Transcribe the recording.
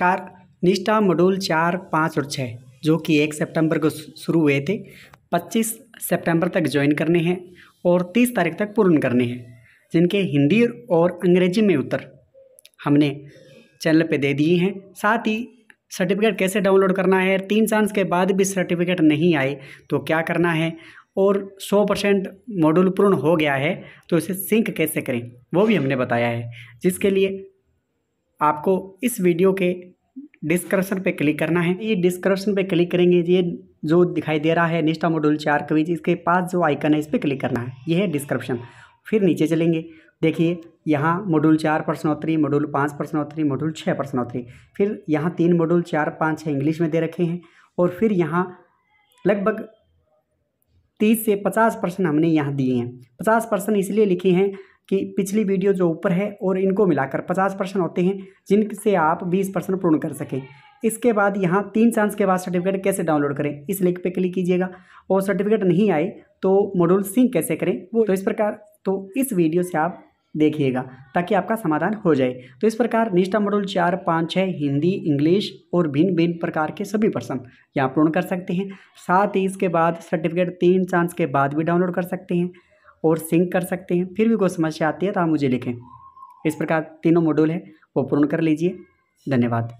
नमस्कार निष्ठा मॉड्यूल चार पाँच और छः जो कि एक सितंबर को शुरू हुए थे पच्चीस सितंबर तक ज्वाइन करने हैं और तीस तारीख तक पूर्ण करने हैं जिनके हिंदी और अंग्रेजी में उत्तर हमने चैनल पे दे दिए हैं साथ ही सर्टिफिकेट कैसे डाउनलोड करना है तीन चांस के बाद भी सर्टिफिकेट नहीं आए तो क्या करना है और 100 परसेंट मॉड्यूल पूर्ण हो गया है तो इसे सिंक कैसे करें वो भी हमने बताया है जिसके लिए आपको इस वीडियो के डिस्क्रिप्शन पे क्लिक करना है ये डिस्क्रिप्शन पे क्लिक करेंगे ये जो दिखाई दे रहा है निष्ठा मॉड्यूल चार कवीज इसके पास जो आइकन है इस पर क्लिक करना है ये है डिस्क्रिप्शन फिर नीचे चलेंगे देखिए यहाँ मॉड्यूल चार प्रश्नोत्तरी मॉड्यूल पाँच प्रश्नोत्तरी मॉड्यूल छः प्रश्नोत्तरी फिर यहाँ तीन मॉड्यूल चार पाँच छः इंग्लिश में दे रखे हैं और फिर यहाँ लगभग तीस से पचास परसेंट हमने यहाँ दिए हैं पचास परसेंट इसलिए लिखे हैं कि पिछली वीडियो जो ऊपर है और इनको मिलाकर 50 परसेंट होते हैं जिनसे आप 20 परसेंट पूर्ण कर सकें इसके बाद यहाँ तीन चांस के बाद सर्टिफिकेट कैसे डाउनलोड करें इस लिंक पे क्लिक कीजिएगा और सर्टिफिकेट नहीं आए तो मॉड्यूल सिंह कैसे करें वो तो इस प्रकार तो इस वीडियो से आप देखिएगा ताकि आपका समाधान हो जाए तो इस प्रकार निष्ठा मॉडल चार पाँच छः हिंदी इंग्लिश और भिन्न भिन्न प्रकार के सभी प्रश्न यहाँ पूर्ण कर सकते हैं साथ ही इसके बाद सर्टिफिकेट तीन चांस के बाद भी डाउनलोड कर सकते हैं और सिंक कर सकते हैं फिर भी कोई समस्या आती है तो आप मुझे लिखें इस प्रकार तीनों मॉड्यूल हैं वो पूर्ण कर लीजिए धन्यवाद